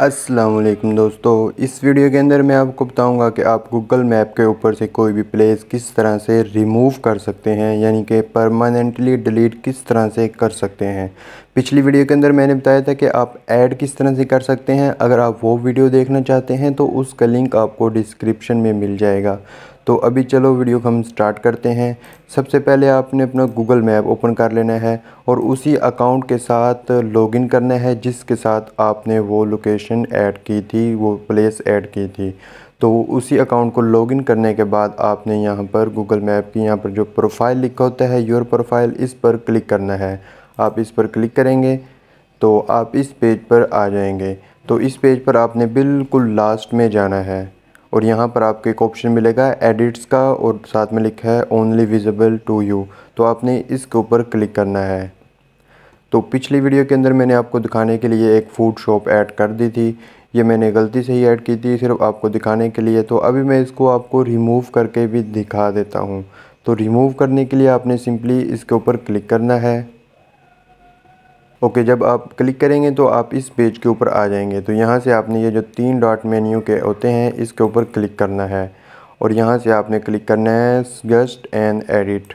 असलम दोस्तों इस वीडियो के अंदर मैं आपको बताऊंगा कि आप गूगल मैप के ऊपर से कोई भी प्लेस किस तरह से रिमूव कर सकते हैं यानी कि परमानेंटली डिलीट किस तरह से कर सकते हैं पिछली वीडियो के अंदर मैंने बताया था कि आप ऐड किस तरह से कर सकते हैं अगर आप वो वीडियो देखना चाहते हैं तो उसका लिंक आपको डिस्क्रिप्शन में मिल जाएगा तो अभी चलो वीडियो को हम स्टार्ट करते हैं सबसे पहले आपने अपना गूगल मैप ओपन कर लेना है और उसी अकाउंट के साथ लॉगिन करना है जिसके साथ आपने वो लोकेशन ऐड की थी वो प्लेस ऐड की थी तो उसी अकाउंट को लॉगिन करने के बाद आपने यहाँ पर गूगल मैप की यहाँ पर जो प्रोफाइल लिखा होता है योर प्रोफाइल इस पर क्लिक करना है आप इस पर क्लिक करेंगे तो आप इस पेज पर आ जाएंगे तो इस पेज पर आपने बिल्कुल लास्ट में जाना है और यहाँ पर आपको एक ऑप्शन मिलेगा एडिट्स का और साथ में लिखा है ओनली विजिबल टू यू तो आपने इसके ऊपर क्लिक करना है तो पिछली वीडियो के अंदर मैंने आपको दिखाने के लिए एक फ़ूड शॉप ऐड कर दी थी ये मैंने गलती से ही ऐड की थी सिर्फ आपको दिखाने के लिए तो अभी मैं इसको आपको रिमूव करके भी दिखा देता हूँ तो रिमूव करने के लिए आपने सिंपली इसके ऊपर क्लिक करना है ओके जब आप क्लिक करेंगे तो आप इस पेज के ऊपर आ जाएंगे तो यहाँ से आपने ये जो तीन डॉट मेन्यू के होते हैं इसके ऊपर क्लिक करना है और यहाँ से आपने क्लिक करना है गस्ट एंड एडिट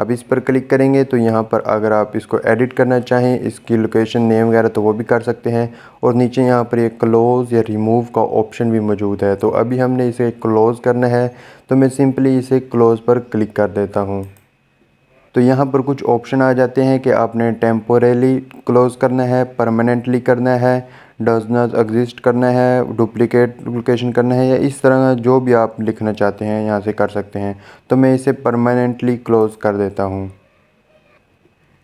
अब इस पर क्लिक करेंगे तो यहाँ पर अगर आप इसको एडिट करना चाहें इसकी लोकेशन नेम वगैरह तो वो भी कर सकते हैं और नीचे यहाँ पर एक क्लोज़ या रिमूव का ऑप्शन भी मौजूद है तो अभी हमने इसे क्लोज़ करना है तो मैं सिंपली इसे क्लोज़ पर क्लिक कर देता हूँ तो यहाँ पर कुछ ऑप्शन आ जाते हैं कि आपने टेम्पोरेली क्लोज़ करना है परमानेंटली करना है डज नॉट एग्जिस्ट करना है डुप्लिकेट डुप्लिकेशन करना है या इस तरह जो भी आप लिखना चाहते हैं यहाँ से कर सकते हैं तो मैं इसे परमानेंटली क्लोज़ कर देता हूँ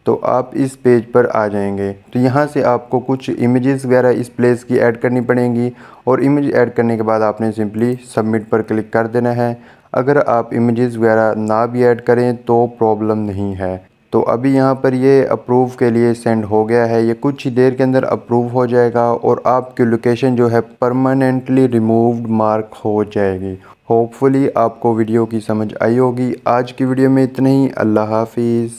तो आप इस पेज पर आ जाएंगे तो यहाँ से आपको कुछ इमेजेस वगैरह इस प्लेस की ऐड करनी पड़ेंगी और इमेज ऐड करने के बाद आपने सिंपली सबमिट पर क्लिक कर देना है अगर आप इमेजेस वगैरह ना भी ऐड करें तो प्रॉब्लम नहीं है तो अभी यहाँ पर ये अप्रूव के लिए सेंड हो गया है ये कुछ ही देर के अंदर अप्रूव हो जाएगा और आपकी लोकेशन जो है परमानेंटली रिमूव्ड मार्क हो जाएगी होपफुली आपको वीडियो की समझ आई होगी आज की वीडियो में इतना ही अल्लाह हाफिज़